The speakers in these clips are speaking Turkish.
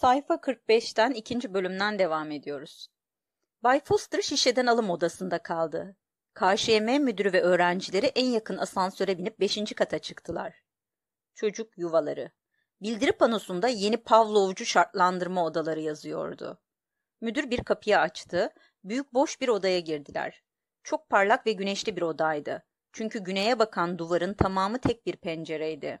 Sayfa 45'ten ikinci bölümden devam ediyoruz. Bay Foster şişeden alım odasında kaldı. KŞM müdürü ve öğrencileri en yakın asansöre binip beşinci kata çıktılar. Çocuk yuvaları. Bildiri panosunda yeni Pavlovcu şartlandırma odaları yazıyordu. Müdür bir kapıyı açtı. Büyük boş bir odaya girdiler. Çok parlak ve güneşli bir odaydı. Çünkü güneye bakan duvarın tamamı tek bir pencereydi.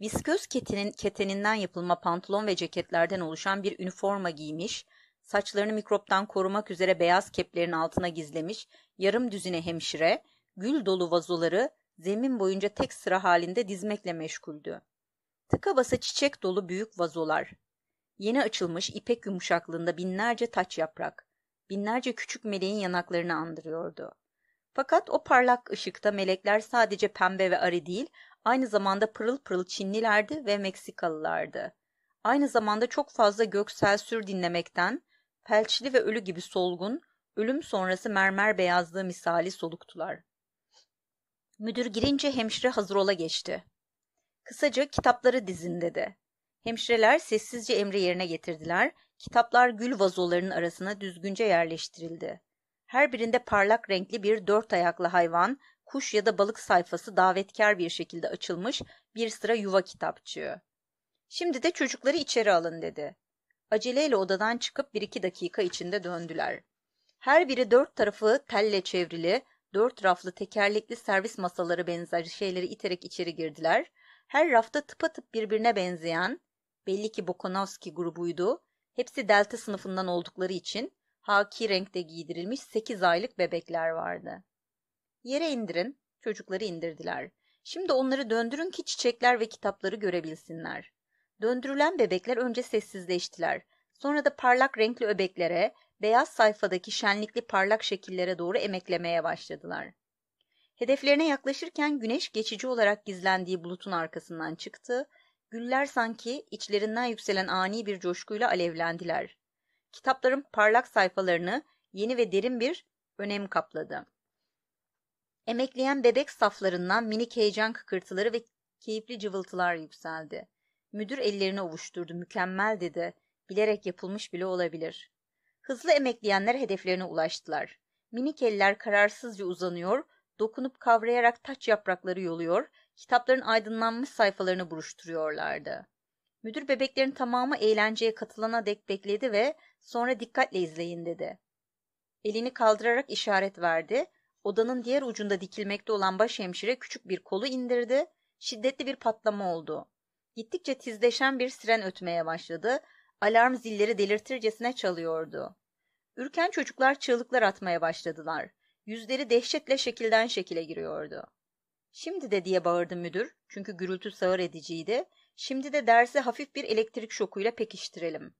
Visköz ketenin, keteninden yapılma pantolon ve ceketlerden oluşan bir üniforma giymiş, saçlarını mikroptan korumak üzere beyaz keplerin altına gizlemiş yarım düzine hemşire, gül dolu vazoları zemin boyunca tek sıra halinde dizmekle meşguldü. Tıka basa çiçek dolu büyük vazolar, yeni açılmış ipek yumuşaklığında binlerce taç yaprak, binlerce küçük meleğin yanaklarını andırıyordu. Fakat o parlak ışıkta melekler sadece pembe ve arı değil, Aynı zamanda pırıl pırıl Çinlilerdi ve Meksikalılardı. Aynı zamanda çok fazla göksel sür dinlemekten, felçli ve ölü gibi solgun, ölüm sonrası mermer beyazlığı misali soluktular. Müdür girince hemşire hazır ola geçti. Kısaca kitapları dizin dedi. Hemşireler sessizce emri yerine getirdiler, kitaplar gül vazolarının arasına düzgünce yerleştirildi. Her birinde parlak renkli bir dört ayaklı hayvan, kuş ya da balık sayfası davetkar bir şekilde açılmış bir sıra yuva kitapçığı. Şimdi de çocukları içeri alın dedi. Aceleyle odadan çıkıp bir iki dakika içinde döndüler. Her biri dört tarafı telle çevrili, dört raflı tekerlekli servis masaları benzer şeyleri iterek içeri girdiler. Her rafta tıpatıp birbirine benzeyen, belli ki Bokonowski grubuydu, hepsi delta sınıfından oldukları için haki renkte giydirilmiş sekiz aylık bebekler vardı. Yere indirin. Çocukları indirdiler. Şimdi onları döndürün ki çiçekler ve kitapları görebilsinler. Döndürülen bebekler önce sessizleştiler. Sonra da parlak renkli öbeklere, beyaz sayfadaki şenlikli parlak şekillere doğru emeklemeye başladılar. Hedeflerine yaklaşırken güneş geçici olarak gizlendiği bulutun arkasından çıktı. Güller sanki içlerinden yükselen ani bir coşkuyla alevlendiler. Kitapların parlak sayfalarını yeni ve derin bir önem kapladı. Emekleyen bebek saflarından minik heyecan kıkırtıları ve keyifli cıvıltılar yükseldi. Müdür ellerini ovuşturdu, mükemmel dedi. Bilerek yapılmış bile olabilir. Hızlı emekleyenler hedeflerine ulaştılar. Minik eller kararsızca uzanıyor, dokunup kavrayarak taç yaprakları yoluyor, kitapların aydınlanmış sayfalarını buruşturuyorlardı. Müdür bebeklerin tamamı eğlenceye katılana dek bekledi ve sonra dikkatle izleyin dedi. Elini kaldırarak işaret verdi Odanın diğer ucunda dikilmekte olan başhemşire küçük bir kolu indirdi. Şiddetli bir patlama oldu. Gittikçe tizleşen bir siren ötmeye başladı. Alarm zilleri delirtircesine çalıyordu. Ürken çocuklar çığlıklar atmaya başladılar. Yüzleri dehşetle şekilden şekile giriyordu. Şimdi de diye bağırdı müdür çünkü gürültü sağır ediciydi. Şimdi de dersi hafif bir elektrik şokuyla pekiştirelim.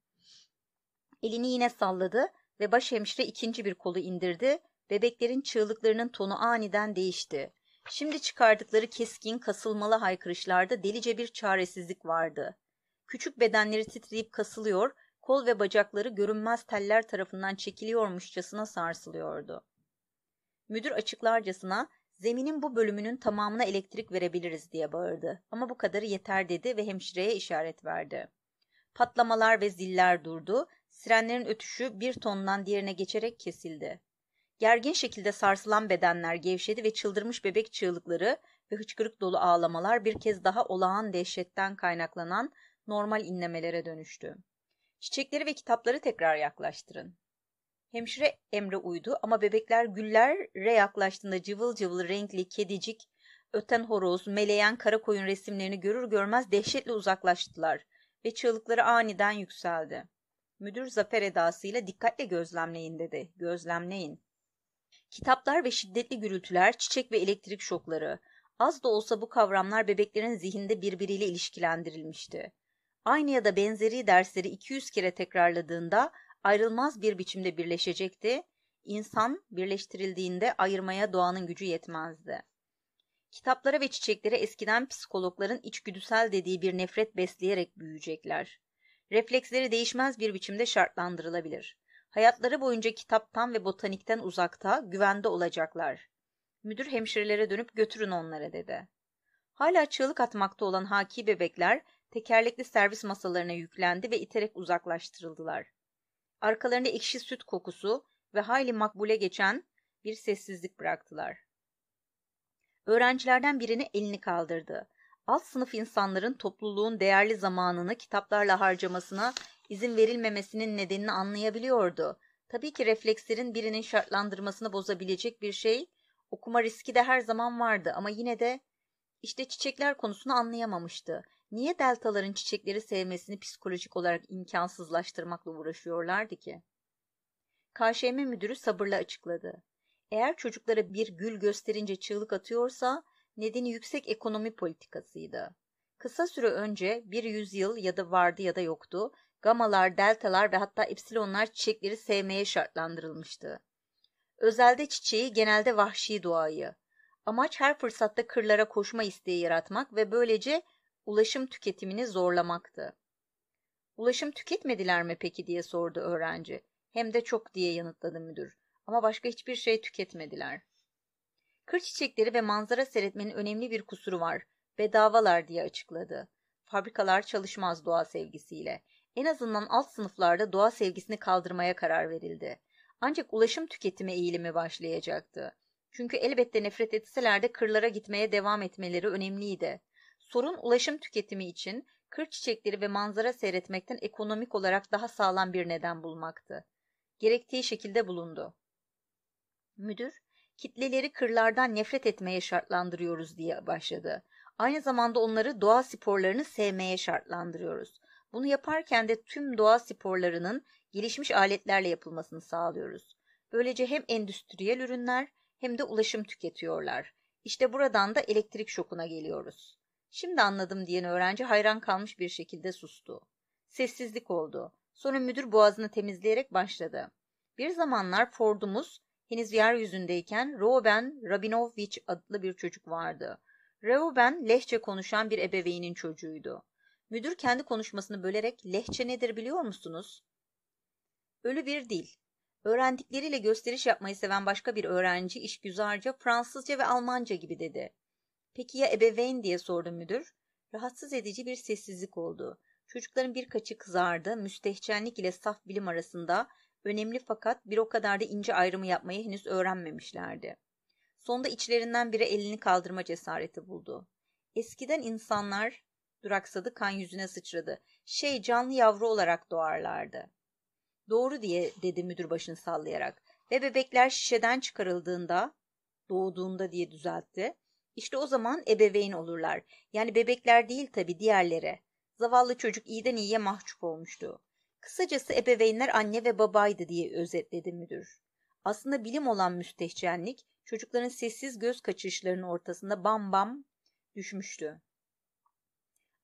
Elini yine salladı ve başhemşire ikinci bir kolu indirdi Bebeklerin çığlıklarının tonu aniden değişti. Şimdi çıkardıkları keskin, kasılmalı haykırışlarda delice bir çaresizlik vardı. Küçük bedenleri titreyip kasılıyor, kol ve bacakları görünmez teller tarafından çekiliyormuşçasına sarsılıyordu. Müdür açıklarcasına zeminin bu bölümünün tamamına elektrik verebiliriz diye bağırdı ama bu kadarı yeter dedi ve hemşireye işaret verdi. Patlamalar ve ziller durdu, sirenlerin ötüşü bir tondan diğerine geçerek kesildi. Gergin şekilde sarsılan bedenler gevşedi ve çıldırmış bebek çığlıkları ve hıçkırık dolu ağlamalar bir kez daha olağan dehşetten kaynaklanan normal inlemelere dönüştü. Çiçekleri ve kitapları tekrar yaklaştırın. Hemşire emre uydu ama bebekler güllere yaklaştığında cıvıl cıvıl renkli kedicik, öten horoz, meleyen kara koyun resimlerini görür görmez dehşetle uzaklaştılar ve çığlıkları aniden yükseldi. Müdür zafer edasıyla dikkatle gözlemleyin dedi. Gözlemleyin. Kitaplar ve şiddetli gürültüler, çiçek ve elektrik şokları. Az da olsa bu kavramlar bebeklerin zihinde birbiriyle ilişkilendirilmişti. Aynı ya da benzeri dersleri 200 kere tekrarladığında ayrılmaz bir biçimde birleşecekti. İnsan birleştirildiğinde ayırmaya doğanın gücü yetmezdi. Kitaplara ve çiçeklere eskiden psikologların içgüdüsel dediği bir nefret besleyerek büyüyecekler. Refleksleri değişmez bir biçimde şartlandırılabilir hayatları boyunca kitaptan ve botanikten uzakta, güvende olacaklar. Müdür hemşirelere dönüp götürün onları dedi. Hala çığlık atmakta olan haki bebekler tekerlekli servis masalarına yüklendi ve iterek uzaklaştırıldılar. Arkalarında ekşi süt kokusu ve hayli makbule geçen bir sessizlik bıraktılar. Öğrencilerden birini elini kaldırdı. Alt sınıf insanların topluluğun değerli zamanını kitaplarla harcamasına izin verilmemesinin nedenini anlayabiliyordu. Tabii ki reflekslerin birinin şartlandırmasını bozabilecek bir şey, okuma riski de her zaman vardı ama yine de işte çiçekler konusunu anlayamamıştı. Niye deltaların çiçekleri sevmesini psikolojik olarak imkansızlaştırmakla uğraşıyorlardı ki? KŞM müdürü sabırla açıkladı. Eğer çocuklara bir gül gösterince çığlık atıyorsa nedeni yüksek ekonomi politikasıydı. Kısa süre önce bir yüzyıl ya da vardı ya da yoktu gamalar, deltalar ve hatta epsilonlar çiçekleri sevmeye şartlandırılmıştı. Özelde çiçeği genelde vahşi doğayı. Amaç her fırsatta kırlara koşma isteği yaratmak ve böylece ulaşım tüketimini zorlamaktı. Ulaşım tüketmediler mi peki diye sordu öğrenci. Hem de çok diye yanıtladı müdür. Ama başka hiçbir şey tüketmediler. Kır çiçekleri ve manzara seyretmenin önemli bir kusuru var. Bedavalar diye açıkladı. Fabrikalar çalışmaz doğa sevgisiyle en azından alt sınıflarda doğa sevgisini kaldırmaya karar verildi. Ancak ulaşım tüketimi eğilimi başlayacaktı. Çünkü elbette nefret etseler de kırlara gitmeye devam etmeleri önemliydi. Sorun ulaşım tüketimi için kır çiçekleri ve manzara seyretmekten ekonomik olarak daha sağlam bir neden bulmaktı. Gerektiği şekilde bulundu. Müdür, kitleleri kırlardan nefret etmeye şartlandırıyoruz diye başladı. Aynı zamanda onları doğa sporlarını sevmeye şartlandırıyoruz. Bunu yaparken de tüm doğa sporlarının gelişmiş aletlerle yapılmasını sağlıyoruz. Böylece hem endüstriyel ürünler hem de ulaşım tüketiyorlar. İşte buradan da elektrik şokuna geliyoruz. Şimdi anladım diyen öğrenci hayran kalmış bir şekilde sustu. Sessizlik oldu. Sonra müdür boğazını temizleyerek başladı. Bir zamanlar Ford'umuz henüz yeryüzündeyken Reuben Rabinovich adlı bir çocuk vardı. Reuben lehçe konuşan bir ebeveynin çocuğuydu. Müdür kendi konuşmasını bölerek lehçe nedir biliyor musunuz? Ölü bir dil. Öğrendikleriyle gösteriş yapmayı seven başka bir öğrenci işgüzarca Fransızca ve Almanca gibi dedi. Peki ya ebeveyn diye sordu müdür. Rahatsız edici bir sessizlik oldu. Çocukların birkaçı kızardı, müstehcenlik ile saf bilim arasında önemli fakat bir o kadar da ince ayrımı yapmayı henüz öğrenmemişlerdi. Sonda içlerinden biri elini kaldırma cesareti buldu. Eskiden insanlar Duraksadı kan yüzüne sıçradı. Şey canlı yavru olarak doğarlardı. Doğru diye dedi müdür başını sallayarak. Ve bebekler şişeden çıkarıldığında, doğduğunda diye düzeltti. İşte o zaman ebeveyn olurlar. Yani bebekler değil tabii diğerleri. Zavallı çocuk iyiden iyiye mahcup olmuştu. Kısacası ebeveynler anne ve babaydı diye özetledi müdür. Aslında bilim olan müstehcenlik çocukların sessiz göz kaçışlarının ortasında bam bam düşmüştü.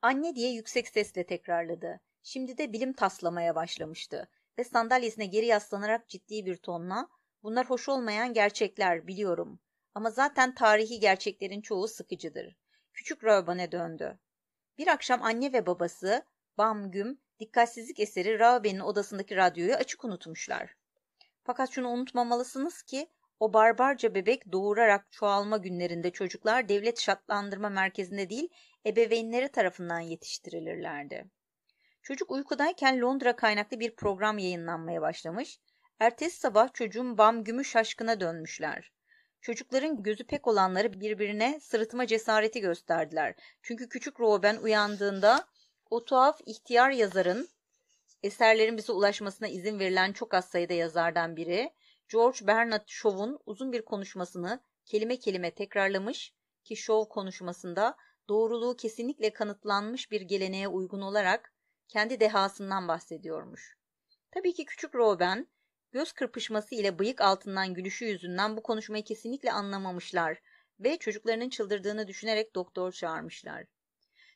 Anne diye yüksek sesle tekrarladı. Şimdi de bilim taslamaya başlamıştı ve sandalyesine geri yaslanarak ciddi bir tonla bunlar hoş olmayan gerçekler biliyorum ama zaten tarihi gerçeklerin çoğu sıkıcıdır. Küçük Röban'e döndü. Bir akşam anne ve babası Bam Güm dikkatsizlik eseri Röban'ın odasındaki radyoyu açık unutmuşlar. Fakat şunu unutmamalısınız ki o barbarca bebek doğurarak çoğalma günlerinde çocuklar devlet şatlandırma merkezinde değil ebeveynleri tarafından yetiştirilirlerdi. Çocuk uykudayken Londra kaynaklı bir program yayınlanmaya başlamış. Ertesi sabah çocuğun bam gümüş şaşkına dönmüşler. Çocukların gözü pek olanları birbirine sırıtma cesareti gösterdiler. Çünkü küçük Ruben uyandığında o tuhaf ihtiyar yazarın eserlerin bize ulaşmasına izin verilen çok az sayıda yazardan biri George Bernard Shaw'un uzun bir konuşmasını kelime kelime tekrarlamış ki Shaw konuşmasında doğruluğu kesinlikle kanıtlanmış bir geleneğe uygun olarak kendi dehasından bahsediyormuş. Tabii ki küçük Robin göz kırpışması ile bıyık altından gülüşü yüzünden bu konuşmayı kesinlikle anlamamışlar ve çocuklarının çıldırdığını düşünerek doktor çağırmışlar.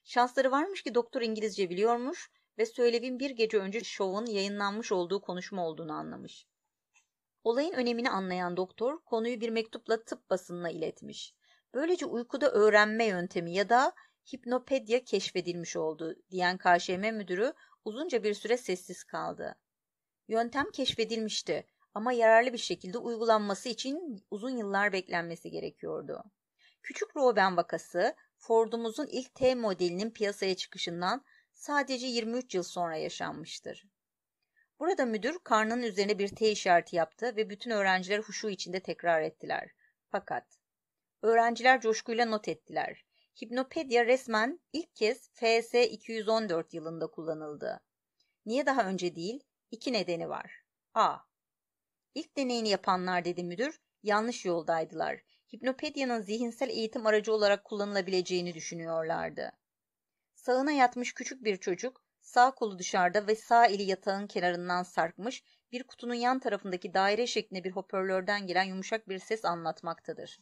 Şansları varmış ki doktor İngilizce biliyormuş ve söylevin bir gece önce şovun yayınlanmış olduğu konuşma olduğunu anlamış. Olayın önemini anlayan doktor konuyu bir mektupla tıp basınına iletmiş. Böylece uykuda öğrenme yöntemi ya da hipnopedya keşfedilmiş oldu diyen KŞM müdürü uzunca bir süre sessiz kaldı. Yöntem keşfedilmişti ama yararlı bir şekilde uygulanması için uzun yıllar beklenmesi gerekiyordu. Küçük Reuben vakası Ford'umuzun ilk T modelinin piyasaya çıkışından sadece 23 yıl sonra yaşanmıştır. Burada müdür karnının üzerine bir T işareti yaptı ve bütün öğrenciler huşu içinde tekrar ettiler. Fakat öğrenciler coşkuyla not ettiler. Hipnopedya resmen ilk kez FS 214 yılında kullanıldı. Niye daha önce değil? İki nedeni var. A. İlk deneyini yapanlar dedi müdür, yanlış yoldaydılar. Hipnopedyanın zihinsel eğitim aracı olarak kullanılabileceğini düşünüyorlardı. Sağına yatmış küçük bir çocuk Sağ kolu dışarıda ve sağ eli yatağın kenarından sarkmış, bir kutunun yan tarafındaki daire şeklinde bir hoparlörden gelen yumuşak bir ses anlatmaktadır.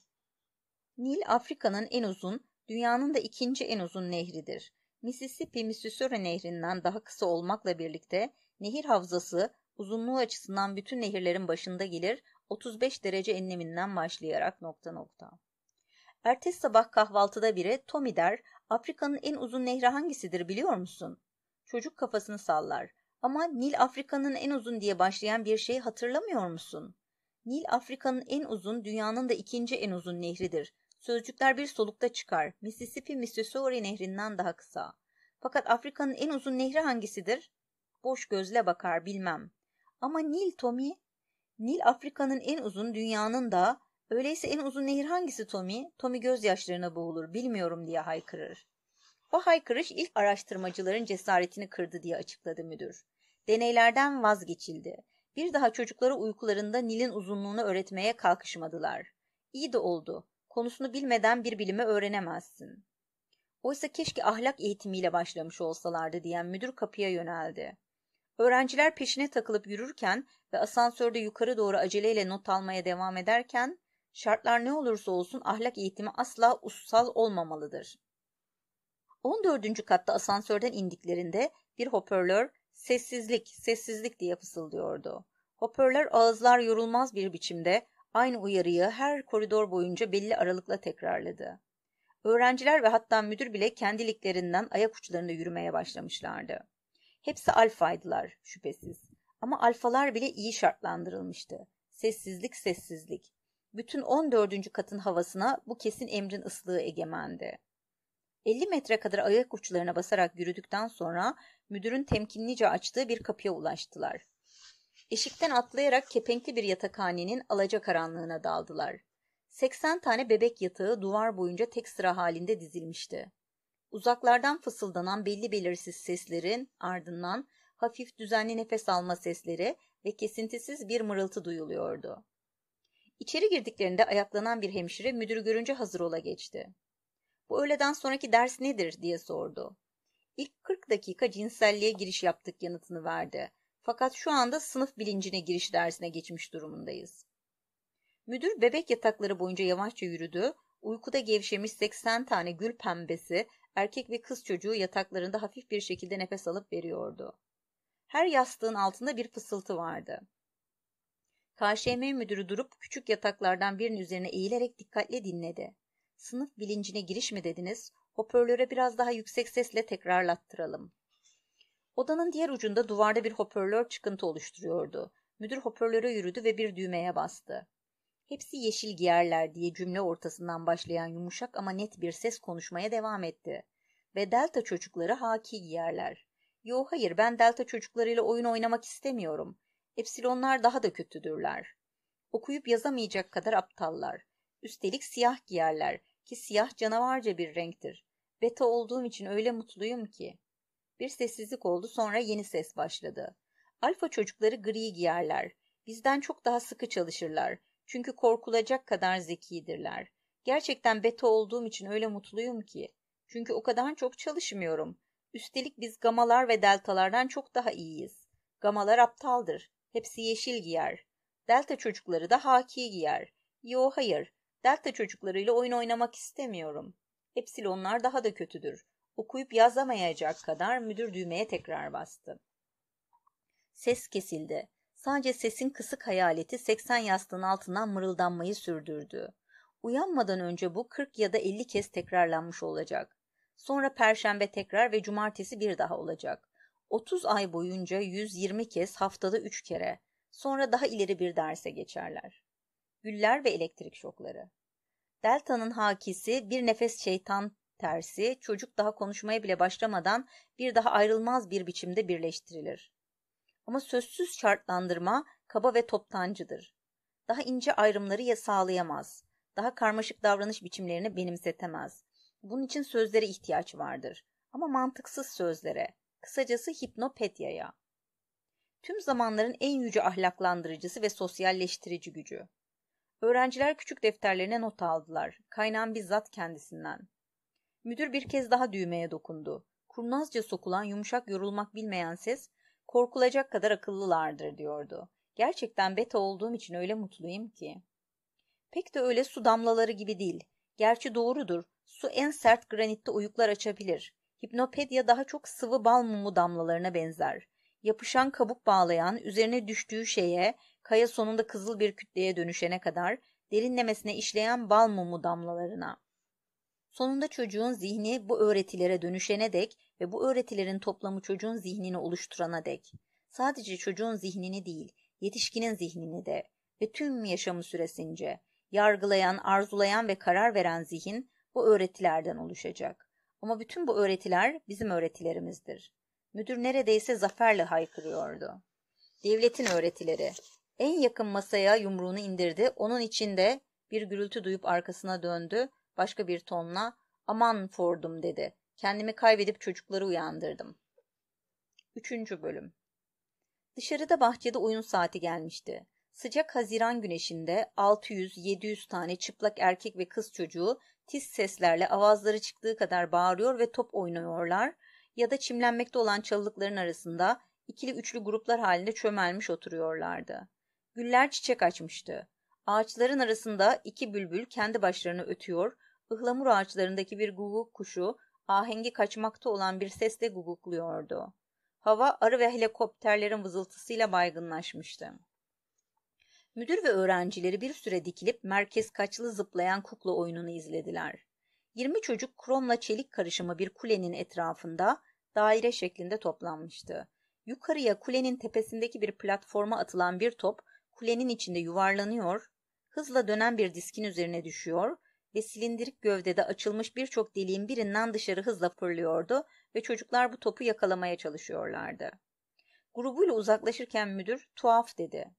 Nil, Afrika'nın en uzun, dünyanın da ikinci en uzun nehridir. Mississippi, Missouri nehrinden daha kısa olmakla birlikte nehir havzası uzunluğu açısından bütün nehirlerin başında gelir, 35 derece enleminden başlayarak nokta nokta. Ertesi sabah kahvaltıda biri Tommy der, Afrika'nın en uzun nehri hangisidir biliyor musun? Çocuk kafasını sallar. Ama Nil Afrika'nın en uzun diye başlayan bir şeyi hatırlamıyor musun? Nil Afrika'nın en uzun, dünyanın da ikinci en uzun nehridir. Sözcükler bir solukta çıkar. Mississippi Missouri nehrinden daha kısa. Fakat Afrika'nın en uzun nehri hangisidir? Boş gözle bakar bilmem. Ama Nil Tommy, Nil Afrika'nın en uzun, dünyanın da, öyleyse en uzun nehir hangisi Tommy? Tommy gözyaşlarına boğulur, bilmiyorum diye haykırır. Bu haykırış ilk araştırmacıların cesaretini kırdı diye açıkladı müdür. Deneylerden vazgeçildi. Bir daha çocuklara uykularında Nil'in uzunluğunu öğretmeye kalkışmadılar. İyi de oldu. Konusunu bilmeden bir bilimi öğrenemezsin. Oysa keşke ahlak eğitimiyle başlamış olsalardı diyen müdür kapıya yöneldi. Öğrenciler peşine takılıp yürürken ve asansörde yukarı doğru aceleyle not almaya devam ederken, şartlar ne olursa olsun ahlak eğitimi asla ussal olmamalıdır. 14. katta asansörden indiklerinde bir hoparlör sessizlik, sessizlik diye fısıldıyordu. Hoparlör ağızlar yorulmaz bir biçimde aynı uyarıyı her koridor boyunca belli aralıkla tekrarladı. Öğrenciler ve hatta müdür bile kendiliklerinden ayak uçlarında yürümeye başlamışlardı. Hepsi alfaydılar şüphesiz. Ama alfalar bile iyi şartlandırılmıştı. Sessizlik sessizlik. Bütün 14. katın havasına bu kesin emrin ıslığı egemendi. 50 metre kadar ayak uçlarına basarak yürüdükten sonra müdürün temkinlice açtığı bir kapıya ulaştılar. Eşikten atlayarak kepenkli bir yatakhanenin alaca karanlığına daldılar. 80 tane bebek yatağı duvar boyunca tek sıra halinde dizilmişti. Uzaklardan fısıldanan belli belirsiz seslerin ardından hafif düzenli nefes alma sesleri ve kesintisiz bir mırıltı duyuluyordu. İçeri girdiklerinde ayaklanan bir hemşire müdürü görünce hazır ola geçti bu öğleden sonraki ders nedir diye sordu. İlk 40 dakika cinselliğe giriş yaptık yanıtını verdi. Fakat şu anda sınıf bilincine giriş dersine geçmiş durumundayız. Müdür bebek yatakları boyunca yavaşça yürüdü. Uykuda gevşemiş 80 tane gül pembesi erkek ve kız çocuğu yataklarında hafif bir şekilde nefes alıp veriyordu. Her yastığın altında bir fısıltı vardı. KŞM müdürü durup küçük yataklardan birinin üzerine eğilerek dikkatle dinledi. Sınıf bilincine giriş mi dediniz? Hoparlöre biraz daha yüksek sesle tekrarlattıralım. Odanın diğer ucunda duvarda bir hoparlör çıkıntı oluşturuyordu. Müdür hoparlöre yürüdü ve bir düğmeye bastı. Hepsi yeşil giyerler diye cümle ortasından başlayan yumuşak ama net bir ses konuşmaya devam etti. Ve delta çocukları haki giyerler. Yo hayır ben delta çocuklarıyla oyun oynamak istemiyorum. Epsilonlar daha da kötüdürler. Okuyup yazamayacak kadar aptallar. Üstelik siyah giyerler ki siyah canavarca bir renktir. Beta olduğum için öyle mutluyum ki. Bir sessizlik oldu sonra yeni ses başladı. Alfa çocukları gri giyerler. Bizden çok daha sıkı çalışırlar. Çünkü korkulacak kadar zekidirler. Gerçekten beta olduğum için öyle mutluyum ki. Çünkü o kadar çok çalışmıyorum. Üstelik biz gamalar ve deltalardan çok daha iyiyiz. Gamalar aptaldır. Hepsi yeşil giyer. Delta çocukları da haki giyer. Yo hayır. Delta çocuklarıyla oyun oynamak istemiyorum. Epsilonlar daha da kötüdür. Okuyup yazamayacak kadar müdür düğmeye tekrar bastı. Ses kesildi. Sadece sesin kısık hayaleti 80 yastığın altından mırıldanmayı sürdürdü. Uyanmadan önce bu 40 ya da 50 kez tekrarlanmış olacak. Sonra perşembe tekrar ve cumartesi bir daha olacak. 30 ay boyunca 120 kez haftada 3 kere. Sonra daha ileri bir derse geçerler güller ve elektrik şokları. Delta'nın hakisi bir nefes şeytan tersi çocuk daha konuşmaya bile başlamadan bir daha ayrılmaz bir biçimde birleştirilir. Ama sözsüz şartlandırma kaba ve toptancıdır. Daha ince ayrımları ya sağlayamaz, daha karmaşık davranış biçimlerini benimsetemez. Bunun için sözlere ihtiyaç vardır ama mantıksız sözlere, kısacası hipnopedyaya. Tüm zamanların en yüce ahlaklandırıcısı ve sosyalleştirici gücü. Öğrenciler küçük defterlerine not aldılar. Kaynağın bizzat kendisinden. Müdür bir kez daha düğmeye dokundu. Kurnazca sokulan yumuşak yorulmak bilmeyen ses, korkulacak kadar akıllılardır diyordu. Gerçekten beta olduğum için öyle mutluyum ki. Pek de öyle su damlaları gibi değil. Gerçi doğrudur. Su en sert granitte uyuklar açabilir. Hipnopedya daha çok sıvı bal mumu damlalarına benzer. Yapışan kabuk bağlayan, üzerine düştüğü şeye kaya sonunda kızıl bir kütleye dönüşene kadar derinlemesine işleyen bal mumu damlalarına. Sonunda çocuğun zihni bu öğretilere dönüşene dek ve bu öğretilerin toplamı çocuğun zihnini oluşturana dek. Sadece çocuğun zihnini değil, yetişkinin zihnini de ve tüm yaşamı süresince yargılayan, arzulayan ve karar veren zihin bu öğretilerden oluşacak. Ama bütün bu öğretiler bizim öğretilerimizdir. Müdür neredeyse zaferle haykırıyordu. Devletin öğretileri, en yakın masaya yumruğunu indirdi. Onun içinde bir gürültü duyup arkasına döndü. Başka bir tonla aman Ford'um dedi. Kendimi kaybedip çocukları uyandırdım. Üçüncü bölüm Dışarıda bahçede oyun saati gelmişti. Sıcak Haziran güneşinde 600-700 tane çıplak erkek ve kız çocuğu tiz seslerle avazları çıktığı kadar bağırıyor ve top oynuyorlar ya da çimlenmekte olan çalılıkların arasında ikili üçlü gruplar halinde çömelmiş oturuyorlardı. Güller çiçek açmıştı. Ağaçların arasında iki bülbül kendi başlarını ötüyor, ıhlamur ağaçlarındaki bir guguk kuşu ahengi kaçmakta olan bir sesle gugukluyordu. Hava arı ve helikopterlerin vızıltısıyla baygınlaşmıştı. Müdür ve öğrencileri bir süre dikilip merkez kaçlı zıplayan kukla oyununu izlediler. 20 çocuk kromla çelik karışımı bir kulenin etrafında daire şeklinde toplanmıştı. Yukarıya kulenin tepesindeki bir platforma atılan bir top kulenin içinde yuvarlanıyor, hızla dönen bir diskin üzerine düşüyor ve silindirik gövdede açılmış birçok deliğin birinden dışarı hızla fırlıyordu ve çocuklar bu topu yakalamaya çalışıyorlardı. Grubuyla uzaklaşırken müdür tuhaf dedi.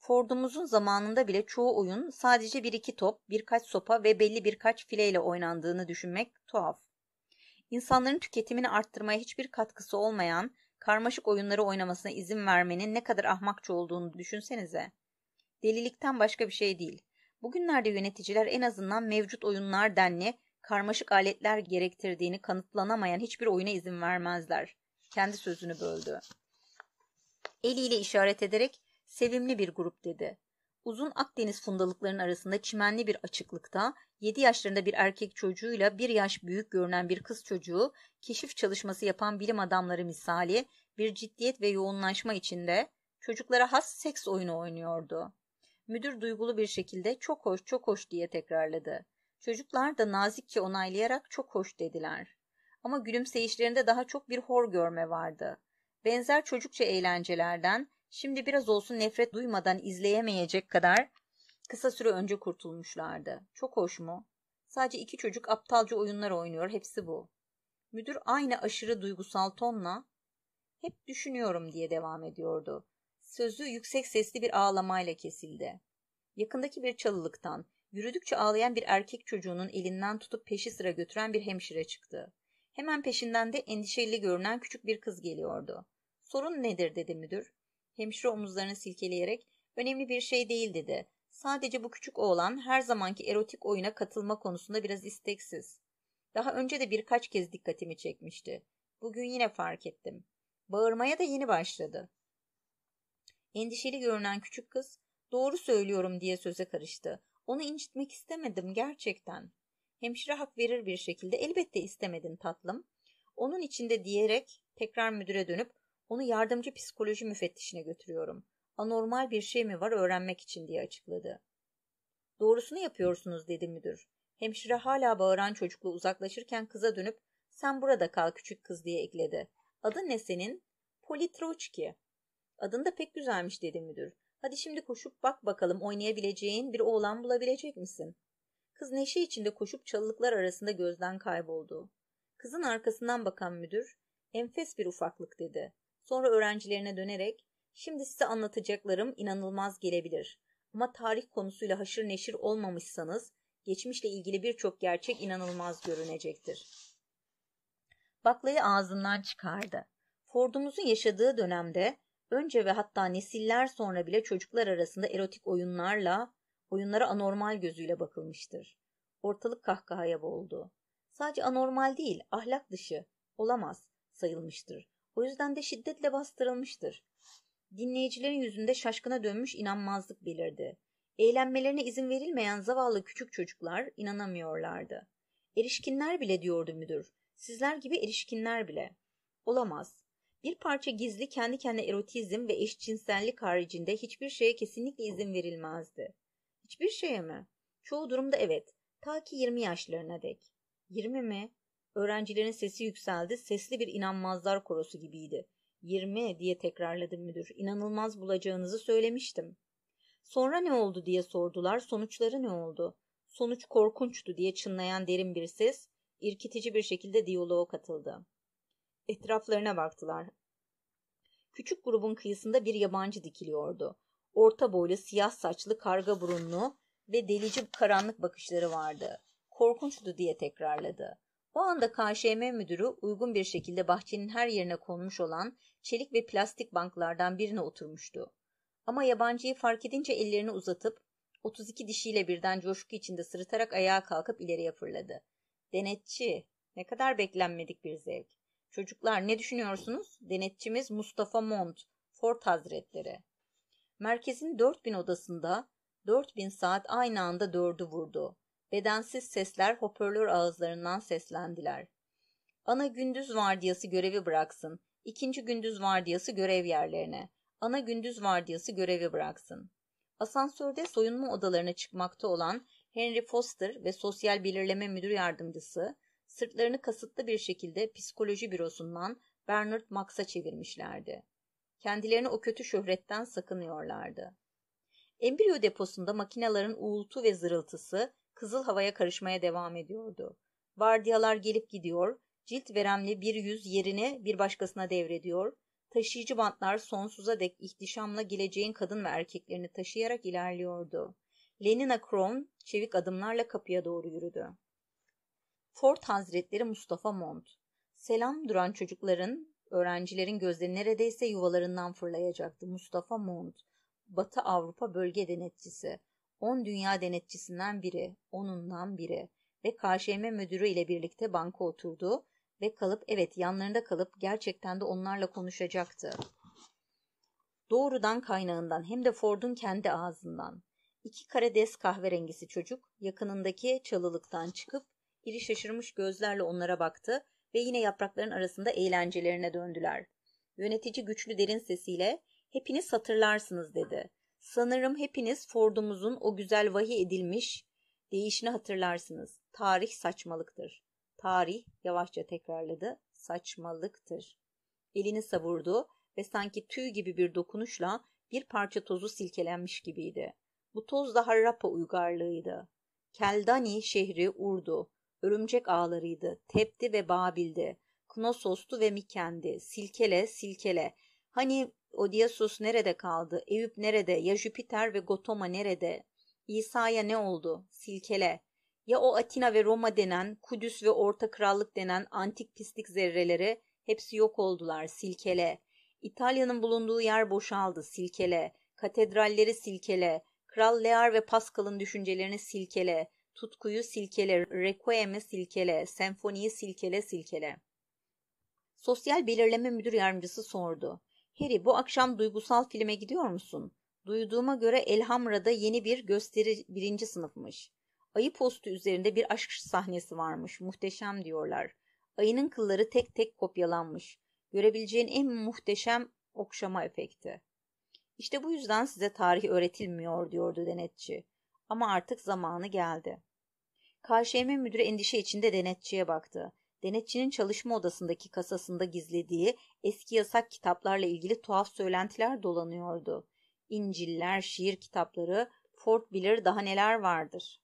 Ford'umuzun zamanında bile çoğu oyun sadece bir iki top, birkaç sopa ve belli birkaç fileyle oynandığını düşünmek tuhaf. İnsanların tüketimini arttırmaya hiçbir katkısı olmayan karmaşık oyunları oynamasına izin vermenin ne kadar ahmakça olduğunu düşünsenize. Delilikten başka bir şey değil. Bugünlerde yöneticiler en azından mevcut oyunlar denli karmaşık aletler gerektirdiğini kanıtlanamayan hiçbir oyuna izin vermezler. Kendi sözünü böldü. Eliyle işaret ederek sevimli bir grup dedi. Uzun Akdeniz fundalıklarının arasında çimenli bir açıklıkta 7 yaşlarında bir erkek çocuğuyla bir yaş büyük görünen bir kız çocuğu keşif çalışması yapan bilim adamları misali bir ciddiyet ve yoğunlaşma içinde çocuklara has seks oyunu oynuyordu. Müdür duygulu bir şekilde çok hoş çok hoş diye tekrarladı. Çocuklar da nazikçe onaylayarak çok hoş dediler. Ama gülümseyişlerinde daha çok bir hor görme vardı. Benzer çocukça eğlencelerden şimdi biraz olsun nefret duymadan izleyemeyecek kadar kısa süre önce kurtulmuşlardı. Çok hoş mu? Sadece iki çocuk aptalca oyunlar oynuyor, hepsi bu. Müdür aynı aşırı duygusal tonla hep düşünüyorum diye devam ediyordu. Sözü yüksek sesli bir ağlamayla kesildi. Yakındaki bir çalılıktan, yürüdükçe ağlayan bir erkek çocuğunun elinden tutup peşi sıra götüren bir hemşire çıktı. Hemen peşinden de endişeli görünen küçük bir kız geliyordu. Sorun nedir dedi müdür. Hemşire omuzlarını silkeleyerek önemli bir şey değil dedi. Sadece bu küçük oğlan her zamanki erotik oyuna katılma konusunda biraz isteksiz. Daha önce de birkaç kez dikkatimi çekmişti. Bugün yine fark ettim. Bağırmaya da yeni başladı. Endişeli görünen küçük kız doğru söylüyorum diye söze karıştı. Onu incitmek istemedim gerçekten. Hemşire hak verir bir şekilde elbette istemedin tatlım. Onun içinde diyerek tekrar müdüre dönüp onu yardımcı psikoloji müfettişine götürüyorum. Anormal bir şey mi var öğrenmek için diye açıkladı. Doğrusunu yapıyorsunuz dedi müdür. Hemşire hala bağıran çocukla uzaklaşırken kıza dönüp sen burada kal küçük kız diye ekledi. Adı ne senin? Politroçki. Adın da pek güzelmiş dedi müdür. Hadi şimdi koşup bak bakalım oynayabileceğin bir oğlan bulabilecek misin? Kız neşe içinde koşup çalılıklar arasında gözden kayboldu. Kızın arkasından bakan müdür, enfes bir ufaklık dedi. Sonra öğrencilerine dönerek, şimdi size anlatacaklarım inanılmaz gelebilir. Ama tarih konusuyla haşır neşir olmamışsanız, geçmişle ilgili birçok gerçek inanılmaz görünecektir baklayı ağzından çıkardı. Ford'umuzun yaşadığı dönemde önce ve hatta nesiller sonra bile çocuklar arasında erotik oyunlarla, oyunlara anormal gözüyle bakılmıştır. Ortalık kahkahaya boğuldu. Sadece anormal değil, ahlak dışı, olamaz sayılmıştır. O yüzden de şiddetle bastırılmıştır. Dinleyicilerin yüzünde şaşkına dönmüş inanmazlık belirdi. Eğlenmelerine izin verilmeyen zavallı küçük çocuklar inanamıyorlardı. Erişkinler bile diyordu müdür. Sizler gibi erişkinler bile. Olamaz. Bir parça gizli kendi kendine erotizm ve eşcinsellik haricinde hiçbir şeye kesinlikle izin verilmezdi. Hiçbir şeye mi? Çoğu durumda evet. Ta ki 20 yaşlarına dek. 20 mi? Öğrencilerin sesi yükseldi. Sesli bir inanmazlar korosu gibiydi. 20 diye tekrarladı müdür. İnanılmaz bulacağınızı söylemiştim. Sonra ne oldu diye sordular. Sonuçları ne oldu? Sonuç korkunçtu diye çınlayan derin bir ses irkitici bir şekilde diyaloğa katıldı. Etraflarına baktılar. Küçük grubun kıyısında bir yabancı dikiliyordu. Orta boylu, siyah saçlı, karga burunlu ve delici karanlık bakışları vardı. Korkunçtu diye tekrarladı. O anda KŞM müdürü uygun bir şekilde bahçenin her yerine konmuş olan çelik ve plastik banklardan birine oturmuştu. Ama yabancıyı fark edince ellerini uzatıp 32 dişiyle birden coşku içinde sırıtarak ayağa kalkıp ileriye fırladı. Denetçi. Ne kadar beklenmedik bir zevk. Çocuklar ne düşünüyorsunuz? Denetçimiz Mustafa Mont, Ford Hazretleri. Merkezin 4000 odasında 4000 saat aynı anda dördü vurdu. Bedensiz sesler hoparlör ağızlarından seslendiler. Ana gündüz vardiyası görevi bıraksın. İkinci gündüz vardiyası görev yerlerine. Ana gündüz vardiyası görevi bıraksın. Asansörde soyunma odalarına çıkmakta olan Henry Foster ve Sosyal Belirleme Müdür Yardımcısı sırtlarını kasıtlı bir şekilde psikoloji bürosundan Bernard Max'a çevirmişlerdi. Kendilerini o kötü şöhretten sakınıyorlardı. Embriyo deposunda makinelerin uğultu ve zırıltısı kızıl havaya karışmaya devam ediyordu. Vardiyalar gelip gidiyor, cilt veremli bir yüz yerini bir başkasına devrediyor, taşıyıcı bantlar sonsuza dek ihtişamla geleceğin kadın ve erkeklerini taşıyarak ilerliyordu. Lenina Kron çevik adımlarla kapıya doğru yürüdü. Ford Hazretleri Mustafa Mont. Selam duran çocukların, öğrencilerin gözleri neredeyse yuvalarından fırlayacaktı. Mustafa Mont, Batı Avrupa Bölge Denetçisi, on Dünya Denetçisinden biri, onundan biri ve KŞM müdürü ile birlikte banka oturdu ve kalıp evet yanlarında kalıp gerçekten de onlarla konuşacaktı. Doğrudan kaynağından hem de Ford'un kendi ağzından. İki karades kahverengisi çocuk yakınındaki çalılıktan çıkıp iri şaşırmış gözlerle onlara baktı ve yine yaprakların arasında eğlencelerine döndüler. Yönetici güçlü derin sesiyle hepiniz hatırlarsınız dedi. Sanırım hepiniz Ford'umuzun o güzel vahiy edilmiş değişini hatırlarsınız. Tarih saçmalıktır. Tarih yavaşça tekrarladı. Saçmalıktır. Elini savurdu ve sanki tüy gibi bir dokunuşla bir parça tozu silkelenmiş gibiydi. Bu toz Tozla Harrapa uygarlığıydı. Keldani şehri Urdu, örümcek ağlarıydı, Tepti ve Babil'di, Knossos'tu ve Miken'di, Silkele, Silkele. Hani Odysseus nerede kaldı, Eyüp nerede, ya Jüpiter ve Gotoma nerede, İsa'ya ne oldu, Silkele. Ya o Atina ve Roma denen, Kudüs ve Orta Krallık denen antik pislik zerreleri hepsi yok oldular, Silkele. İtalya'nın bulunduğu yer boşaldı, Silkele. Katedralleri silkele, Kral Lear ve Pascal'ın düşüncelerini silkele, tutkuyu silkele, requiem'i silkele, senfoniyi silkele silkele. Sosyal Belirleme Müdür Yardımcısı sordu. Harry bu akşam duygusal filme gidiyor musun? Duyduğuma göre Elhamra'da yeni bir gösteri birinci sınıfmış. Ayı postu üzerinde bir aşk sahnesi varmış. Muhteşem diyorlar. Ayının kılları tek tek kopyalanmış. Görebileceğin en muhteşem okşama efekti. İşte bu yüzden size tarih öğretilmiyor diyordu denetçi. Ama artık zamanı geldi. KŞM müdürü endişe içinde denetçiye baktı. Denetçinin çalışma odasındaki kasasında gizlediği eski yasak kitaplarla ilgili tuhaf söylentiler dolanıyordu. İnciller, şiir kitapları, Ford bilir daha neler vardır.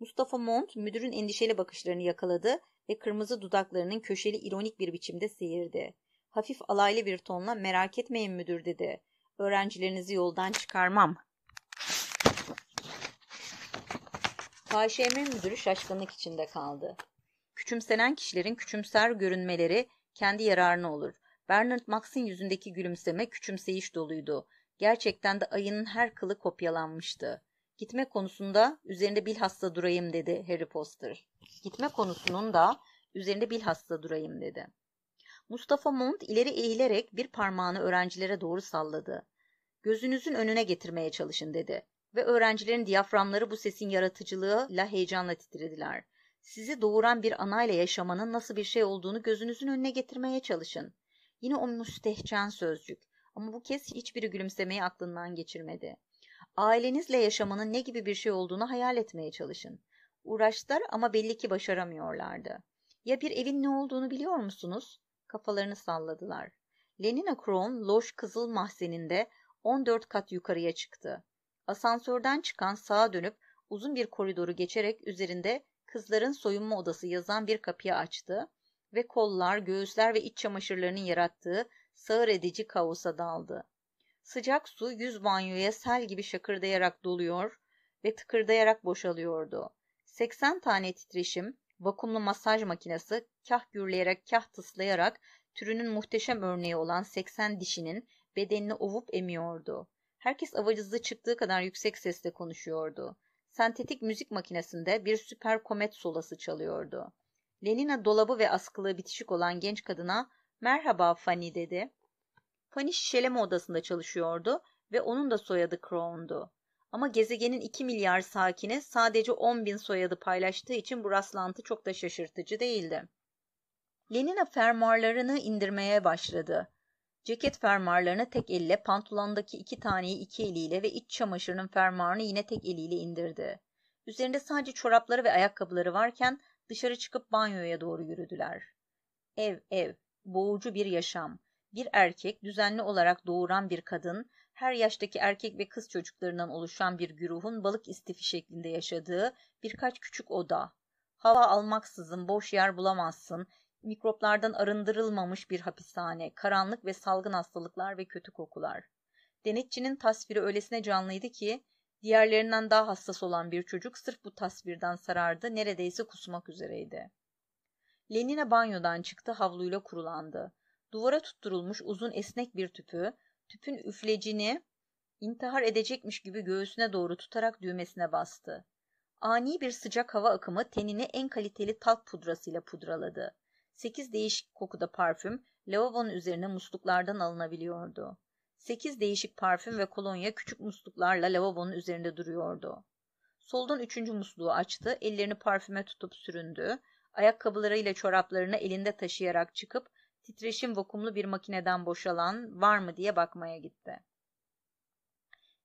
Mustafa Mont müdürün endişeli bakışlarını yakaladı ve kırmızı dudaklarının köşeli ironik bir biçimde seyirdi. Hafif alaylı bir tonla merak etmeyin müdür dedi. Öğrencilerinizi yoldan çıkarmam. KŞM müdürü şaşkınlık içinde kaldı. Küçümsenen kişilerin küçümser görünmeleri kendi yararına olur. Bernard Max'in yüzündeki gülümseme küçümseyiş doluydu. Gerçekten de ayının her kılı kopyalanmıştı. Gitme konusunda üzerinde bilhassa durayım dedi Harry Potter. Gitme konusunun da üzerinde bilhassa durayım dedi. Mustafa Mont ileri eğilerek bir parmağını öğrencilere doğru salladı. Gözünüzün önüne getirmeye çalışın dedi ve öğrencilerin diyaframları bu sesin yaratıcılığıyla heyecanla titrediler. Sizi doğuran bir anayla yaşamanın nasıl bir şey olduğunu gözünüzün önüne getirmeye çalışın. Yine o müstehcen sözcük ama bu kez hiçbiri gülümsemeyi aklından geçirmedi. Ailenizle yaşamanın ne gibi bir şey olduğunu hayal etmeye çalışın. Uğraştılar ama belli ki başaramıyorlardı. Ya bir evin ne olduğunu biliyor musunuz? kafalarını salladılar. Lenina Kron loş kızıl mahzeninde 14 kat yukarıya çıktı. Asansörden çıkan sağa dönüp uzun bir koridoru geçerek üzerinde kızların soyunma odası yazan bir kapıyı açtı ve kollar, göğüsler ve iç çamaşırlarının yarattığı sağır edici kaosa daldı. Sıcak su yüz banyoya sel gibi şakırdayarak doluyor ve tıkırdayarak boşalıyordu. 80 tane titreşim, vakumlu masaj makinesi kah gürleyerek kah tıslayarak türünün muhteşem örneği olan 80 dişinin bedenini ovup emiyordu. Herkes avacızda çıktığı kadar yüksek sesle konuşuyordu. Sentetik müzik makinesinde bir süper komet solası çalıyordu. Lenina dolabı ve askılığı bitişik olan genç kadına merhaba Fanny dedi. Fanny şişeleme odasında çalışıyordu ve onun da soyadı Crown'du. Ama gezegenin 2 milyar sakini sadece 10 bin soyadı paylaştığı için bu rastlantı çok da şaşırtıcı değildi. Lenina fermuarlarını indirmeye başladı. Ceket fermuarlarını tek elle, pantolondaki iki taneyi iki eliyle ve iç çamaşırının fermuarını yine tek eliyle indirdi. Üzerinde sadece çorapları ve ayakkabıları varken dışarı çıkıp banyoya doğru yürüdüler. Ev, ev, boğucu bir yaşam. Bir erkek, düzenli olarak doğuran bir kadın, her yaştaki erkek ve kız çocuklarından oluşan bir güruhun balık istifi şeklinde yaşadığı birkaç küçük oda. Hava almaksızın boş yer bulamazsın, mikroplardan arındırılmamış bir hapishane, karanlık ve salgın hastalıklar ve kötü kokular. Denetçinin tasviri öylesine canlıydı ki, diğerlerinden daha hassas olan bir çocuk sırf bu tasvirden sarardı, neredeyse kusmak üzereydi. Lenin'e banyodan çıktı, havluyla kurulandı. Duvara tutturulmuş uzun esnek bir tüpü, tüpün üflecini intihar edecekmiş gibi göğsüne doğru tutarak düğmesine bastı. Ani bir sıcak hava akımı tenini en kaliteli talk pudrasıyla pudraladı. Sekiz değişik kokuda parfüm lavabonun üzerine musluklardan alınabiliyordu. Sekiz değişik parfüm ve kolonya küçük musluklarla lavabonun üzerinde duruyordu. Soldan üçüncü musluğu açtı, ellerini parfüme tutup süründü, ayakkabılarıyla çoraplarını elinde taşıyarak çıkıp titreşim vakumlu bir makineden boşalan var mı diye bakmaya gitti.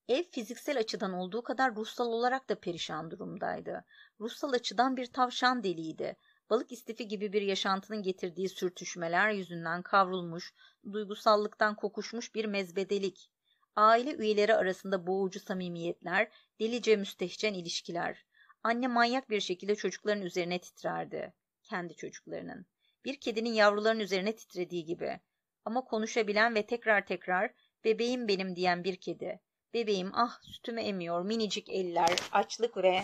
Ev fiziksel açıdan olduğu kadar ruhsal olarak da perişan durumdaydı. Ruhsal açıdan bir tavşan deliydi. Balık istifi gibi bir yaşantının getirdiği sürtüşmeler yüzünden kavrulmuş, duygusallıktan kokuşmuş bir mezbedelik. Aile üyeleri arasında boğucu samimiyetler, delice müstehcen ilişkiler. Anne manyak bir şekilde çocukların üzerine titrerdi. Kendi çocuklarının bir kedinin yavruların üzerine titrediği gibi. Ama konuşabilen ve tekrar tekrar bebeğim benim diyen bir kedi. Bebeğim ah sütümü emiyor minicik eller, açlık ve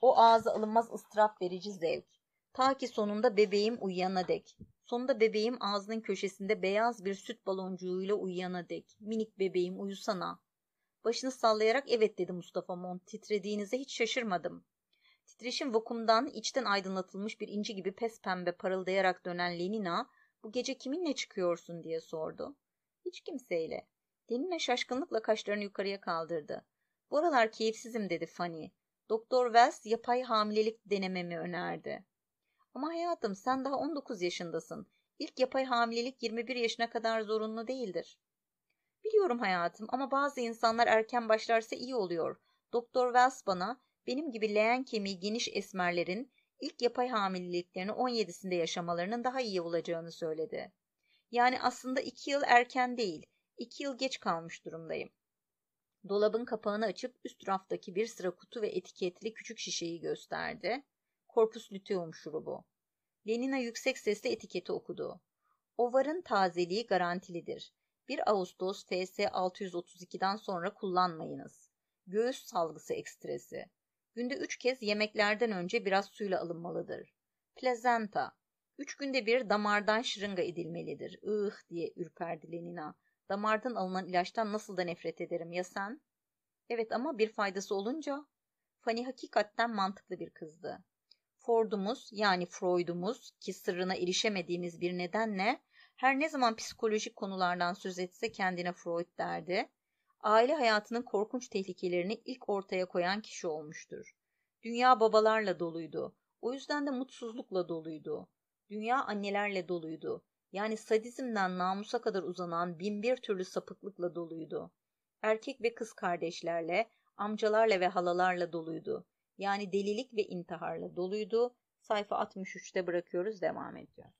o ağza alınmaz ıstırap verici zevk. Ta ki sonunda bebeğim uyuyana dek. Sonunda bebeğim ağzının köşesinde beyaz bir süt baloncuğuyla uyuyana dek. Minik bebeğim uyusana. Başını sallayarak evet dedi Mustafa Mont. Titrediğinize hiç şaşırmadım. Titreşim vakumdan içten aydınlatılmış bir inci gibi pes pembe parıldayarak dönen Lenina bu gece kiminle çıkıyorsun diye sordu. Hiç kimseyle. Lenina şaşkınlıkla kaşlarını yukarıya kaldırdı. Bu aralar keyifsizim dedi Fanny. Doktor Wells yapay hamilelik denememi önerdi. Ama hayatım sen daha 19 yaşındasın. İlk yapay hamilelik 21 yaşına kadar zorunlu değildir. Biliyorum hayatım ama bazı insanlar erken başlarsa iyi oluyor. Doktor Wells bana benim gibi leğen kemiği geniş esmerlerin ilk yapay hamileliklerini 17'sinde yaşamalarının daha iyi olacağını söyledi. Yani aslında 2 yıl erken değil, 2 yıl geç kalmış durumdayım. Dolabın kapağını açıp üst raftaki bir sıra kutu ve etiketli küçük şişeyi gösterdi. Korpus luteum şurubu. Lenina yüksek sesle etiketi okudu. Ovarın tazeliği garantilidir. 1 Ağustos FS 632'den sonra kullanmayınız. Göğüs salgısı ekstresi. Günde üç kez yemeklerden önce biraz suyla alınmalıdır. Plazenta. Üç günde bir damardan şırınga edilmelidir. Ih diye ürperdi Lenina. Damardan alınan ilaçtan nasıl da nefret ederim ya sen? Evet ama bir faydası olunca. Fanny hakikatten mantıklı bir kızdı. Ford'umuz yani Freud'umuz ki sırrına erişemediğimiz bir nedenle her ne zaman psikolojik konulardan söz etse kendine Freud derdi aile hayatının korkunç tehlikelerini ilk ortaya koyan kişi olmuştur. Dünya babalarla doluydu. O yüzden de mutsuzlukla doluydu. Dünya annelerle doluydu. Yani sadizmden namusa kadar uzanan binbir türlü sapıklıkla doluydu. Erkek ve kız kardeşlerle, amcalarla ve halalarla doluydu. Yani delilik ve intiharla doluydu. Sayfa 63'te bırakıyoruz devam ediyor.